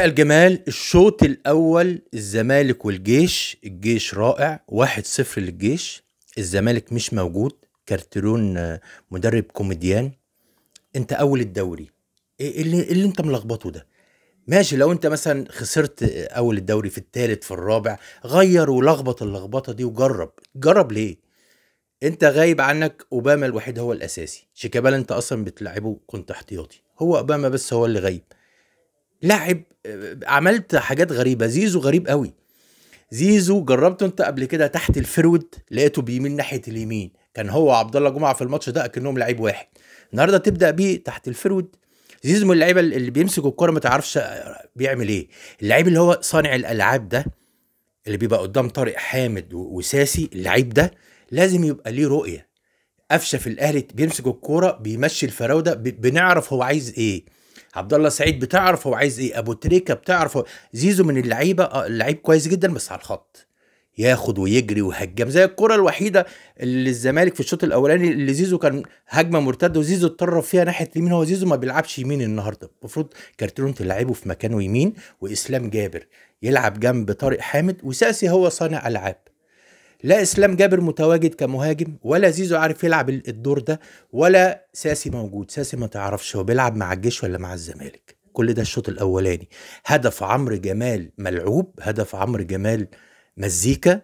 بقى الجمال الشوط الاول الزمالك والجيش الجيش رائع واحد صفر للجيش الزمالك مش موجود كارترون مدرب كوميديان انت اول الدوري ايه اللي, إيه اللي انت ملخبطه ده ماشي لو انت مثلا خسرت اول الدوري في الثالث في الرابع غير ولخبط اللخبطه دي وجرب جرب ليه انت غايب عنك اوباما الوحيد هو الاساسي شيكابالا انت اصلا بتلعبه كنت احتياطي هو اوباما بس هو اللي غايب لاعب آه، عملت حاجات غريبه زيزو غريب قوي زيزو جربته انت قبل كده تحت الفرود لقيته بيمين ناحيه اليمين كان هو عبد الله جمعه في الماتش ده اكنهم لعيب واحد النهارده تبدا بيه تحت الفرود زيزو من اللعيبه اللي بيمسك الكره ما تعرفش آه، بيعمل ايه اللعيب اللي هو صانع الالعاب ده اللي بيبقى قدام طارق حامد وساسي اللعيب ده لازم يبقى ليه رؤيه قفشه في الاهلي بيمسك الكوره بيمشي الفراوده بنعرف هو عايز ايه عبد الله سعيد بتعرف هو عايز ايه ابو تريكه بتعرف زيزو من اللعيبه آه، اللعيب كويس جدا بس على الخط ياخد ويجري وهجم زي الكره الوحيده اللي الزمالك في الشوط الاولاني اللي زيزو كان هجمه مرتده وزيزو اتطرف فيها ناحيه اليمين هو زيزو ما بيلعبش يمين النهارده المفروض كارتيرون تلعبه في مكانه يمين واسلام جابر يلعب جنب طارق حامد وساسي هو صانع العاب لا اسلام جابر متواجد كمهاجم ولا زيزو عارف يلعب الدور ده ولا ساسي موجود ساسي ما تعرفش هو بيلعب مع الجيش ولا مع الزمالك كل ده الشوط الاولاني هدف عمرو جمال ملعوب هدف عمرو جمال مزيكا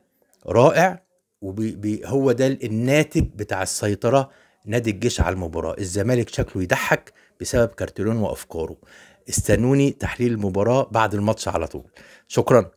رائع وهو ده الناتج بتاع السيطره نادي الجيش على المباراه الزمالك شكله يضحك بسبب كارتلون وافكاره استنوني تحليل المباراه بعد الماتش على طول شكرا